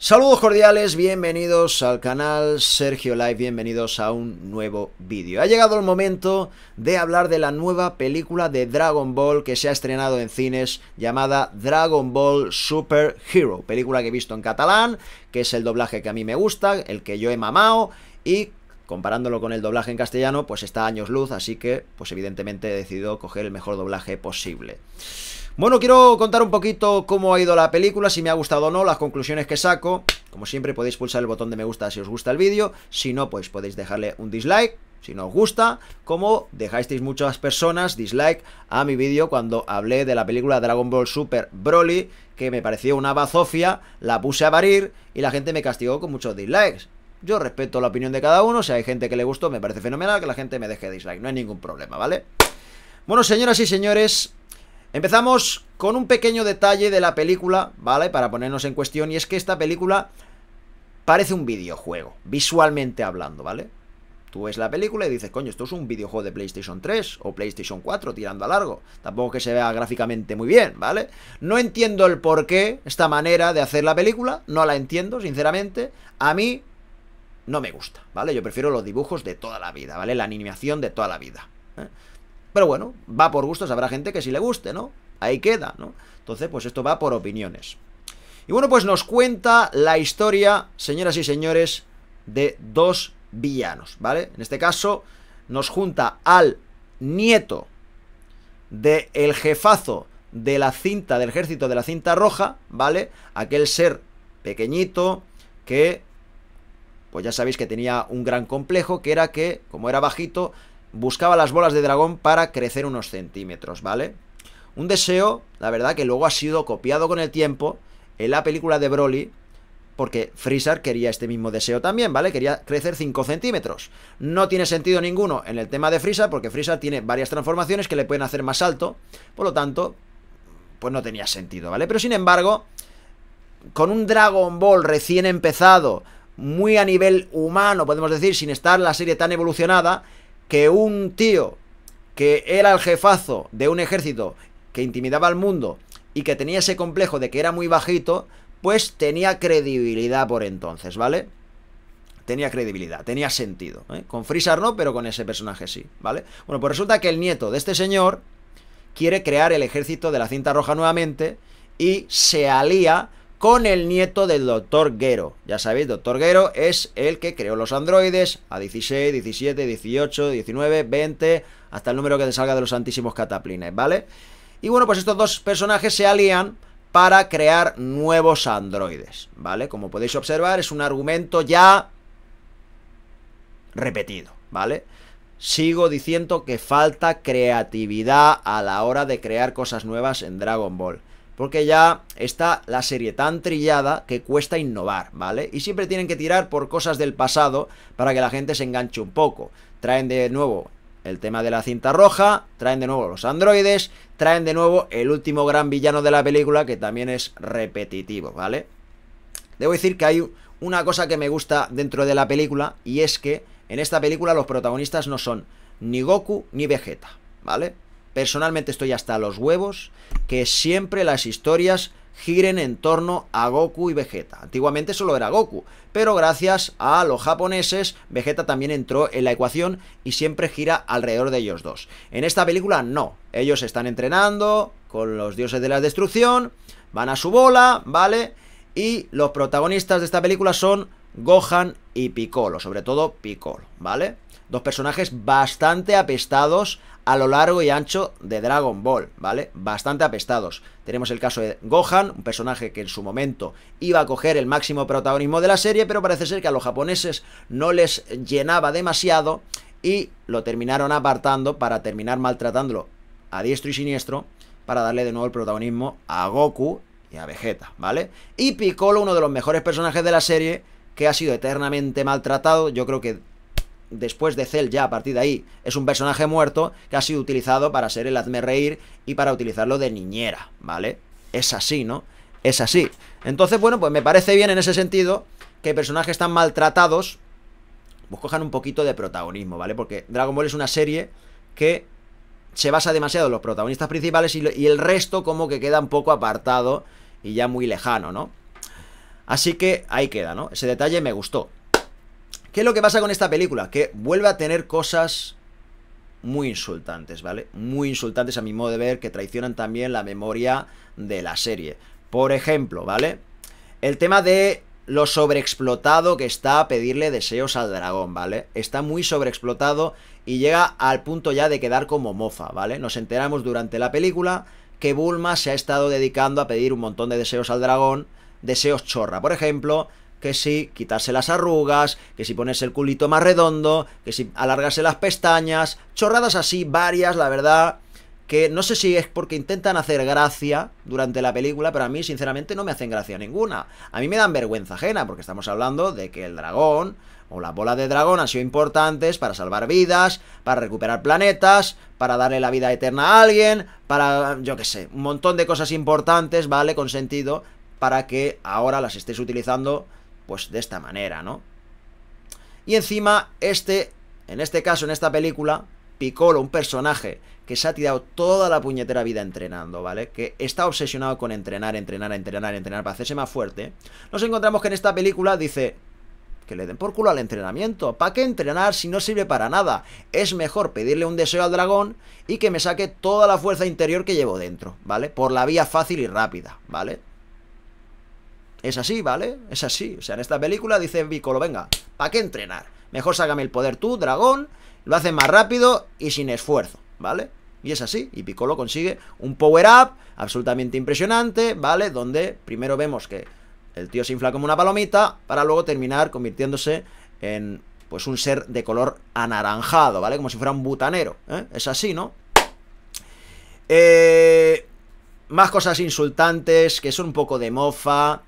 Saludos cordiales, bienvenidos al canal Sergio Live, bienvenidos a un nuevo vídeo. Ha llegado el momento de hablar de la nueva película de Dragon Ball que se ha estrenado en cines llamada Dragon Ball Super Hero, película que he visto en catalán, que es el doblaje que a mí me gusta, el que yo he mamado y comparándolo con el doblaje en castellano, pues está años luz, así que pues evidentemente he decidido coger el mejor doblaje posible. Bueno, quiero contar un poquito cómo ha ido la película, si me ha gustado o no, las conclusiones que saco. Como siempre podéis pulsar el botón de me gusta si os gusta el vídeo, si no pues podéis dejarle un dislike si no os gusta, como dejasteis muchas personas dislike a mi vídeo cuando hablé de la película Dragon Ball Super Broly, que me pareció una bazofia, la puse a parir y la gente me castigó con muchos dislikes. Yo respeto la opinión de cada uno, si hay gente que le gustó me parece fenomenal que la gente me deje dislike, no hay ningún problema, ¿vale? Bueno, señoras y señores, Empezamos con un pequeño detalle de la película, ¿vale? Para ponernos en cuestión, y es que esta película parece un videojuego, visualmente hablando, ¿vale? Tú ves la película y dices, coño, esto es un videojuego de PlayStation 3 o PlayStation 4 tirando a largo. Tampoco que se vea gráficamente muy bien, ¿vale? No entiendo el porqué, esta manera de hacer la película, no la entiendo, sinceramente. A mí no me gusta, ¿vale? Yo prefiero los dibujos de toda la vida, ¿vale? La animación de toda la vida. ¿eh? Pero bueno, va por gustos, habrá gente que sí le guste, ¿no? Ahí queda, ¿no? Entonces, pues esto va por opiniones. Y bueno, pues nos cuenta la historia, señoras y señores, de dos villanos, ¿vale? En este caso, nos junta al nieto del el jefazo de la cinta, del ejército de la cinta roja, ¿vale? Aquel ser pequeñito que, pues ya sabéis que tenía un gran complejo, que era que, como era bajito, buscaba las bolas de dragón para crecer unos centímetros, ¿vale? Un deseo, la verdad, que luego ha sido copiado con el tiempo en la película de Broly, porque Freezer quería este mismo deseo también, ¿vale? Quería crecer 5 centímetros. No tiene sentido ninguno en el tema de Freezer, porque Freezer tiene varias transformaciones que le pueden hacer más alto, por lo tanto, pues no tenía sentido, ¿vale? Pero sin embargo, con un Dragon Ball recién empezado, muy a nivel humano, podemos decir, sin estar la serie tan evolucionada, que un tío que era el jefazo de un ejército que intimidaba al mundo y que tenía ese complejo de que era muy bajito, pues tenía credibilidad por entonces, ¿vale? Tenía credibilidad, tenía sentido. ¿eh? Con Frisar no, pero con ese personaje sí, ¿vale? Bueno, pues resulta que el nieto de este señor quiere crear el ejército de la cinta roja nuevamente y se alía con el nieto del doctor Gero. Ya sabéis, doctor Gero es el que creó los androides a 16, 17, 18, 19, 20, hasta el número que te salga de los santísimos cataplines, ¿vale? Y bueno, pues estos dos personajes se alían para crear nuevos androides, ¿vale? Como podéis observar, es un argumento ya repetido, ¿vale? Sigo diciendo que falta creatividad a la hora de crear cosas nuevas en Dragon Ball porque ya está la serie tan trillada que cuesta innovar, ¿vale? Y siempre tienen que tirar por cosas del pasado para que la gente se enganche un poco. Traen de nuevo el tema de la cinta roja, traen de nuevo los androides, traen de nuevo el último gran villano de la película que también es repetitivo, ¿vale? Debo decir que hay una cosa que me gusta dentro de la película y es que en esta película los protagonistas no son ni Goku ni Vegeta, ¿vale? Personalmente estoy hasta los huevos que siempre las historias giren en torno a Goku y Vegeta. Antiguamente solo era Goku, pero gracias a los japoneses, Vegeta también entró en la ecuación y siempre gira alrededor de ellos dos. En esta película no, ellos están entrenando con los dioses de la destrucción, van a su bola, ¿vale? Y los protagonistas de esta película son Gohan y Piccolo, sobre todo Piccolo, ¿vale? Dos personajes bastante apestados a lo largo y ancho de Dragon Ball, ¿vale? Bastante apestados. Tenemos el caso de Gohan, un personaje que en su momento iba a coger el máximo protagonismo de la serie, pero parece ser que a los japoneses no les llenaba demasiado y lo terminaron apartando para terminar maltratándolo a diestro y siniestro para darle de nuevo el protagonismo a Goku y a Vegeta, ¿vale? Y Piccolo, uno de los mejores personajes de la serie, que ha sido eternamente maltratado, yo creo que después de Cell ya a partir de ahí es un personaje muerto que ha sido utilizado para ser el hazme reír y para utilizarlo de niñera, ¿vale? Es así, ¿no? Es así. Entonces, bueno, pues me parece bien en ese sentido que personajes tan maltratados pues cojan un poquito de protagonismo, ¿vale? Porque Dragon Ball es una serie que se basa demasiado en los protagonistas principales y, y el resto como que queda un poco apartado y ya muy lejano, ¿no? Así que ahí queda, ¿no? Ese detalle me gustó. ¿Qué es lo que pasa con esta película? Que vuelve a tener cosas muy insultantes, ¿vale? Muy insultantes a mi modo de ver, que traicionan también la memoria de la serie. Por ejemplo, ¿vale? El tema de lo sobreexplotado que está a pedirle deseos al dragón, ¿vale? Está muy sobreexplotado y llega al punto ya de quedar como mofa, ¿vale? Nos enteramos durante la película que Bulma se ha estado dedicando a pedir un montón de deseos al dragón, deseos chorra, por ejemplo, que si quitarse las arrugas, que si ponerse el culito más redondo, que si alargase las pestañas, chorradas así varias, la verdad, que no sé si es porque intentan hacer gracia durante la película, pero a mí sinceramente no me hacen gracia ninguna. A mí me dan vergüenza ajena, porque estamos hablando de que el dragón o la bola de dragón han sido importantes para salvar vidas, para recuperar planetas, para darle la vida eterna a alguien, para, yo qué sé, un montón de cosas importantes, ¿vale? Con sentido, para que ahora las estés utilizando pues de esta manera, ¿no? Y encima, este, en este caso, en esta película, Piccolo, un personaje que se ha tirado toda la puñetera vida entrenando, ¿vale? Que está obsesionado con entrenar, entrenar, entrenar, entrenar para hacerse más fuerte. Nos encontramos que en esta película dice, que le den por culo al entrenamiento. ¿Para qué entrenar si no sirve para nada? Es mejor pedirle un deseo al dragón y que me saque toda la fuerza interior que llevo dentro, ¿vale? Por la vía fácil y rápida, ¿vale? Es así, ¿vale? Es así. O sea, en esta película dice Bicolo, venga, ¿para qué entrenar? Mejor ságame el poder tú, dragón, lo hace más rápido y sin esfuerzo, ¿vale? Y es así, y Piccolo consigue un power-up absolutamente impresionante, ¿vale? Donde primero vemos que el tío se infla como una palomita para luego terminar convirtiéndose en pues un ser de color anaranjado, ¿vale? Como si fuera un butanero, ¿eh? Es así, ¿no? Eh, más cosas insultantes que son un poco de mofa,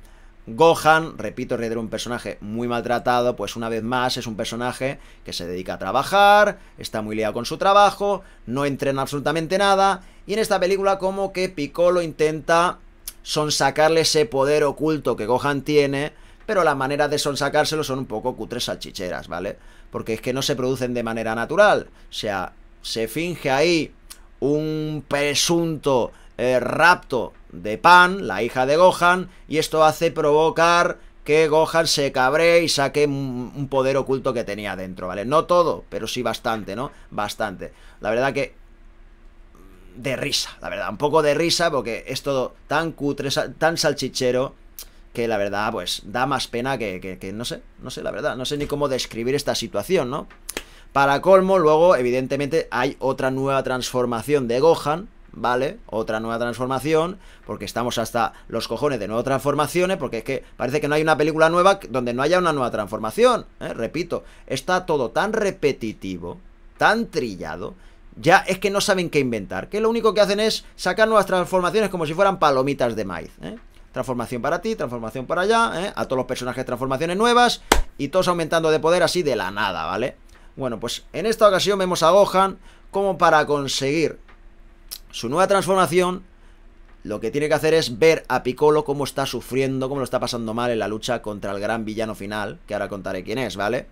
Gohan, repito, es un personaje muy maltratado, pues una vez más es un personaje que se dedica a trabajar, está muy liado con su trabajo, no entrena absolutamente nada, y en esta película como que Piccolo intenta sonsacarle ese poder oculto que Gohan tiene, pero las maneras de sonsacárselo son un poco cutres salchicheras, ¿vale? Porque es que no se producen de manera natural, o sea, se finge ahí un presunto eh, rapto de Pan, la hija de Gohan, y esto hace provocar que Gohan se cabree y saque un poder oculto que tenía dentro, ¿vale? No todo, pero sí bastante, ¿no? Bastante. La verdad que... Mm, de risa, la verdad. Un poco de risa porque es todo tan cutre, tan salchichero, que la verdad, pues, da más pena que, que, que no sé, no sé, la verdad. No sé ni cómo describir esta situación, ¿no? Para colmo, luego, evidentemente, hay otra nueva transformación de Gohan, vale, otra nueva transformación, porque estamos hasta los cojones de nuevas transformaciones, porque es que parece que no hay una película nueva donde no haya una nueva transformación. ¿eh? Repito, está todo tan repetitivo, tan trillado, ya es que no saben qué inventar, que lo único que hacen es sacar nuevas transformaciones como si fueran palomitas de maíz. ¿eh? Transformación para ti, transformación para allá, ¿eh? a todos los personajes transformaciones nuevas y todos aumentando de poder así de la nada, ¿vale? Bueno, pues en esta ocasión vemos a Gohan como para conseguir su nueva transformación, lo que tiene que hacer es ver a Piccolo cómo está sufriendo, cómo lo está pasando mal en la lucha contra el gran villano final, que ahora contaré quién es, ¿vale?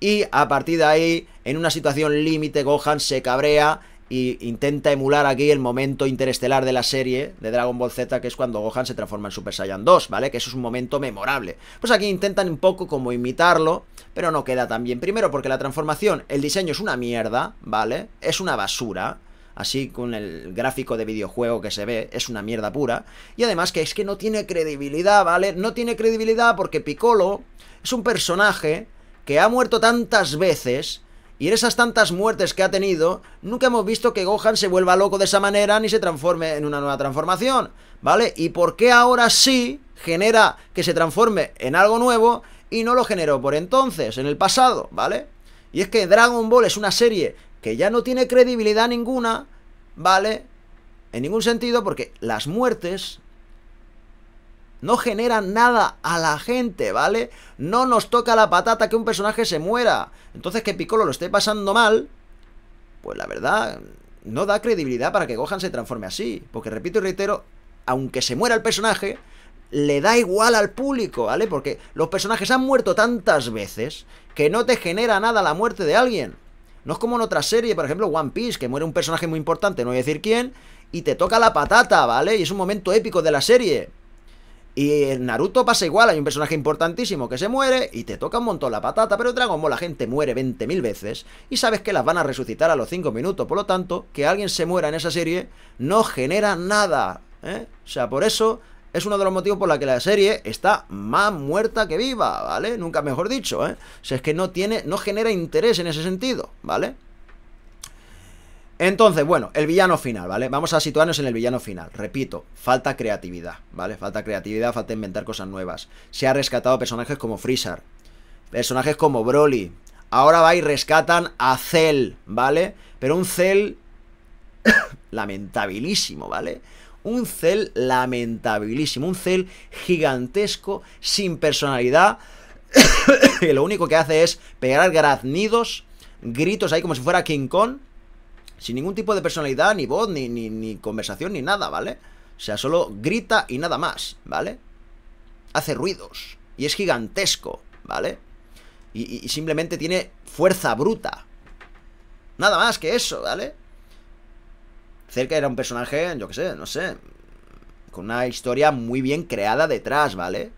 Y a partir de ahí, en una situación límite, Gohan se cabrea y intenta emular aquí el momento interestelar de la serie de Dragon Ball Z, que es cuando Gohan se transforma en Super Saiyan 2, ¿vale? Que eso es un momento memorable. Pues aquí intentan un poco como imitarlo, pero no queda tan bien. Primero porque la transformación, el diseño es una mierda, ¿vale? Es una basura así con el gráfico de videojuego que se ve, es una mierda pura. Y además que es que no tiene credibilidad, ¿vale? No tiene credibilidad porque Piccolo es un personaje que ha muerto tantas veces y en esas tantas muertes que ha tenido, nunca hemos visto que Gohan se vuelva loco de esa manera ni se transforme en una nueva transformación, ¿vale? ¿Y por qué ahora sí genera que se transforme en algo nuevo y no lo generó por entonces, en el pasado, ¿vale? Y es que Dragon Ball es una serie que ya no tiene credibilidad ninguna, ¿vale? En ningún sentido, porque las muertes no generan nada a la gente, ¿vale? No nos toca la patata que un personaje se muera. Entonces que Piccolo lo esté pasando mal, pues la verdad, no da credibilidad para que Gohan se transforme así. Porque repito y reitero, aunque se muera el personaje, le da igual al público, ¿vale? Porque los personajes han muerto tantas veces que no te genera nada la muerte de alguien. No es como en otra serie, por ejemplo, One Piece, que muere un personaje muy importante, no voy a decir quién, y te toca la patata, ¿vale? Y es un momento épico de la serie. Y en Naruto pasa igual, hay un personaje importantísimo que se muere y te toca un montón la patata, pero en Dragon Ball la gente muere 20.000 veces y sabes que las van a resucitar a los 5 minutos, por lo tanto, que alguien se muera en esa serie no genera nada, ¿eh? O sea, por eso es uno de los motivos por la que la serie está más muerta que viva, ¿vale? Nunca mejor dicho, ¿eh? O sea, es que no tiene, no genera interés en ese sentido, ¿vale? Entonces, bueno, el villano final, ¿vale? Vamos a situarnos en el villano final. Repito, falta creatividad, ¿vale? Falta creatividad, falta inventar cosas nuevas. Se ha rescatado personajes como Freezer, personajes como Broly. Ahora va y rescatan a Cell, ¿vale? Pero un Cell lamentabilísimo, ¿vale? un cel lamentabilísimo, un cel gigantesco, sin personalidad, que lo único que hace es pegar graznidos, gritos ahí como si fuera King Kong, sin ningún tipo de personalidad, ni voz, ni, conversación, ni nada, ¿vale? O sea, solo grita y nada más, ¿vale? Hace ruidos, y es gigantesco, ¿vale? y, simplemente tiene fuerza bruta. Nada más que eso, ¿vale? Cerca era un personaje, yo qué sé, no sé, con una historia muy bien creada detrás, ¿vale?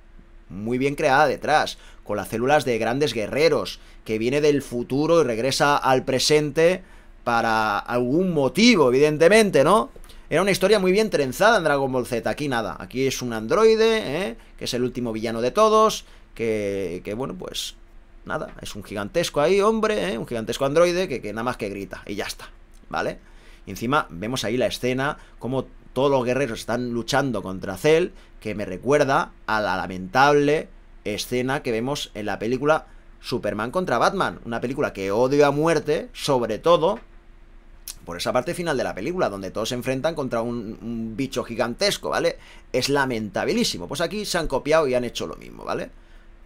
Muy bien creada detrás, con las células de grandes guerreros, que viene del futuro y regresa al presente para algún motivo, evidentemente, ¿no? Era una historia muy bien trenzada en Dragon Ball Z. Aquí nada, aquí es un androide, ¿eh? que es el último villano de todos, que, que bueno, pues nada, es un gigantesco ahí, hombre, ¿eh? un gigantesco androide que, que nada más que grita y ya está, ¿vale? encima vemos ahí la escena, como todos los guerreros están luchando contra Cell, que me recuerda a la lamentable escena que vemos en la película Superman contra Batman, una película que odio a muerte, sobre todo por esa parte final de la película, donde todos se enfrentan contra un, un bicho gigantesco, ¿vale? Es lamentabilísimo. Pues aquí se han copiado y han hecho lo mismo, ¿vale?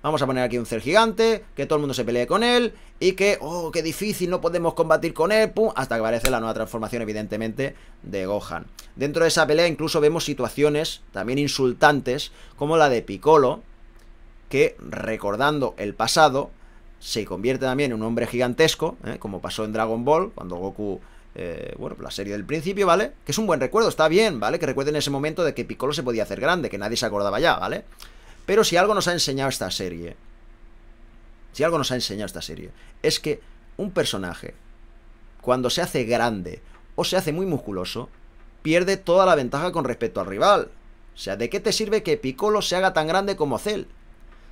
Vamos a poner aquí un ser gigante, que todo el mundo se pelee con él y que, oh, qué difícil, no podemos combatir con él, pum, hasta que aparece la nueva transformación, evidentemente, de Gohan. Dentro de esa pelea incluso vemos situaciones también insultantes, como la de Piccolo, que recordando el pasado, se convierte también en un hombre gigantesco, ¿eh? como pasó en Dragon Ball, cuando Goku eh, bueno, la serie del principio, ¿vale? Que es un buen recuerdo, está bien, ¿vale? Que recuerden ese momento de que Piccolo se podía hacer grande, que nadie se acordaba ya, ¿vale? Pero si algo nos ha enseñado esta serie, si algo nos ha enseñado esta serie, es que un personaje, cuando se hace grande o se hace muy musculoso, pierde toda la ventaja con respecto al rival. O sea, ¿de qué te sirve que Piccolo se haga tan grande como Cell?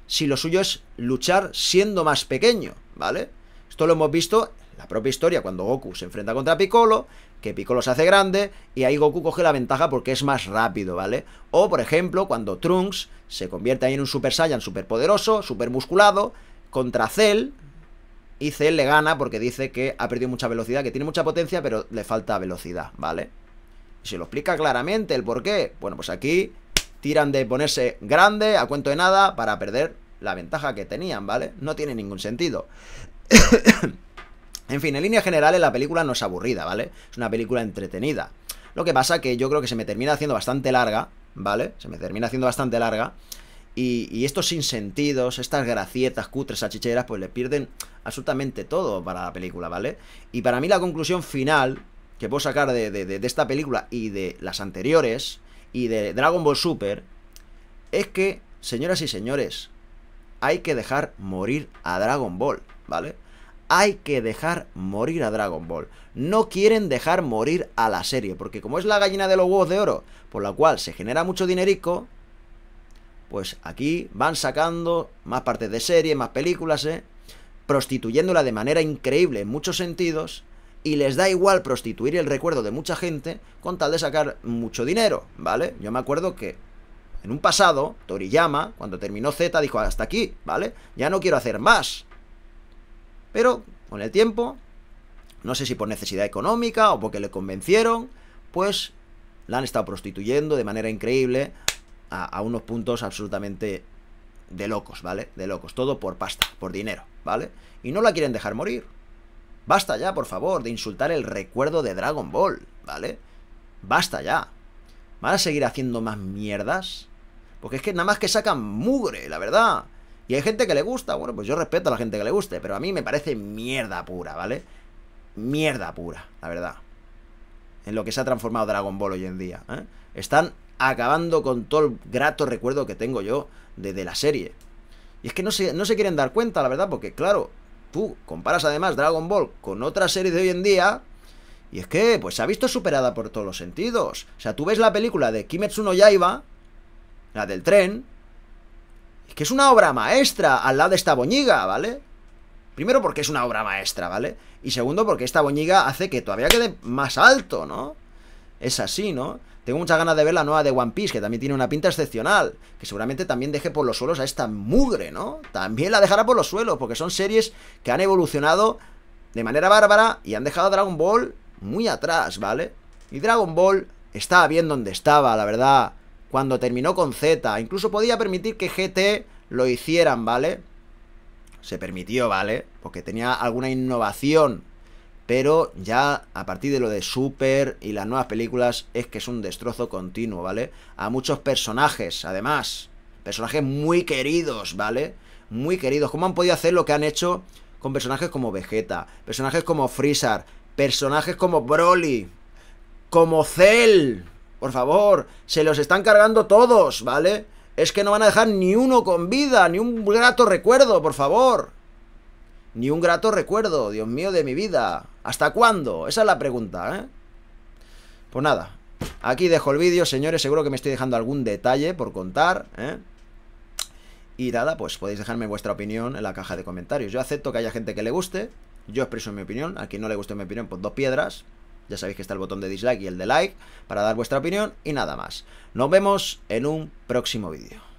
Si lo suyo es luchar siendo más pequeño, ¿vale? Esto lo hemos visto la propia historia cuando Goku se enfrenta contra Piccolo, que Piccolo se hace grande y ahí Goku coge la ventaja porque es más rápido, ¿vale? O por ejemplo, cuando Trunks se convierte ahí en un Super Saiyan superpoderoso, musculado, contra Cell, y Cell le gana porque dice que ha perdido mucha velocidad, que tiene mucha potencia, pero le falta velocidad, ¿vale? Y se lo explica claramente el por qué. Bueno, pues aquí tiran de ponerse grande a cuento de nada para perder la ventaja que tenían, ¿vale? No tiene ningún sentido. En fin, en líneas generales la película no es aburrida, ¿vale? Es una película entretenida. Lo que pasa que yo creo que se me termina haciendo bastante larga, ¿vale? Se me termina haciendo bastante larga. Y, estos sinsentidos, estas gracietas cutres achicheras, pues le pierden absolutamente todo para la película, ¿vale? Y para mí la conclusión final que puedo sacar de esta película y de las anteriores y de Dragon Ball Super es que, señoras y señores, hay que dejar morir a Dragon Ball, ¿vale? hay que dejar morir a Dragon Ball. No quieren dejar morir a la serie, porque como es la gallina de los huevos de oro, por la cual se genera mucho dinerico, pues aquí van sacando más partes de serie, más películas, ¿eh? prostituyéndola de manera increíble en muchos sentidos, y les da igual prostituir el recuerdo de mucha gente con tal de sacar mucho dinero, ¿vale? Yo me acuerdo que en un pasado, Toriyama, cuando terminó Z, dijo, hasta aquí, ¿vale? Ya no quiero hacer más. Pero con el tiempo, no sé si por necesidad económica o porque le convencieron, pues la han estado prostituyendo de manera increíble a, unos puntos absolutamente de locos, ¿vale? De locos, todo por pasta, por dinero, ¿vale? Y no la quieren dejar morir. Basta ya, por favor, de insultar el recuerdo de Dragon Ball, ¿vale? Basta ya. ¿Van a seguir haciendo más mierdas? Porque es que nada más que sacan mugre, la verdad. Y hay gente que le gusta, bueno, pues yo respeto a la gente que le guste, pero a mí me parece mierda pura, ¿vale? Mierda pura, la verdad. En lo que se ha transformado Dragon Ball hoy en día. ¿eh? Están acabando con todo el grato recuerdo que tengo yo de, la serie. Y es que no se, no se quieren dar cuenta, la verdad, porque claro, tú comparas además Dragon Ball con otras series de hoy en día, y es que, pues se ha visto superada por todos los sentidos. O sea, tú ves la película de Kimetsu no Yaiba, la del tren, que es una obra maestra al lado de esta boñiga, ¿vale? Primero porque es una obra maestra, ¿vale? Y segundo porque esta boñiga hace que todavía quede más alto, ¿no? Es así, ¿no? Tengo muchas ganas de ver la nueva de One Piece, que también tiene una pinta excepcional, que seguramente también deje por los suelos a esta mugre, ¿no? También la dejará por los suelos, porque son series que han evolucionado de manera bárbara y han dejado a Dragon Ball muy atrás, ¿vale? Y Dragon Ball estaba bien donde estaba, la verdad cuando terminó con Z. Incluso podía permitir que GT lo hicieran, ¿vale? Se permitió, ¿vale? Porque tenía alguna innovación. Pero ya a partir de lo de Super y las nuevas películas es que es un destrozo continuo, ¿vale? A muchos personajes, además. Personajes muy queridos, ¿vale? Muy queridos. ¿Cómo han podido hacer lo que han hecho con personajes como Vegeta? Personajes como Freezer. Personajes como Broly. Como Cell. Por favor, se los están cargando todos, ¿vale? Es que no van a dejar ni uno con vida, ni un grato recuerdo, por favor. Ni un grato recuerdo, Dios mío, de mi vida. ¿Hasta cuándo? Esa es la pregunta, ¿eh? Pues nada, aquí dejo el vídeo, señores. Seguro que me estoy dejando algún detalle por contar, ¿eh? Y nada, pues podéis dejarme vuestra opinión en la caja de comentarios. Yo acepto que haya gente que le guste. Yo expreso mi opinión. A quien no le guste mi opinión, pues dos piedras. Ya sabéis que está el botón de dislike y el de like para dar vuestra opinión y nada más. Nos vemos en un próximo vídeo.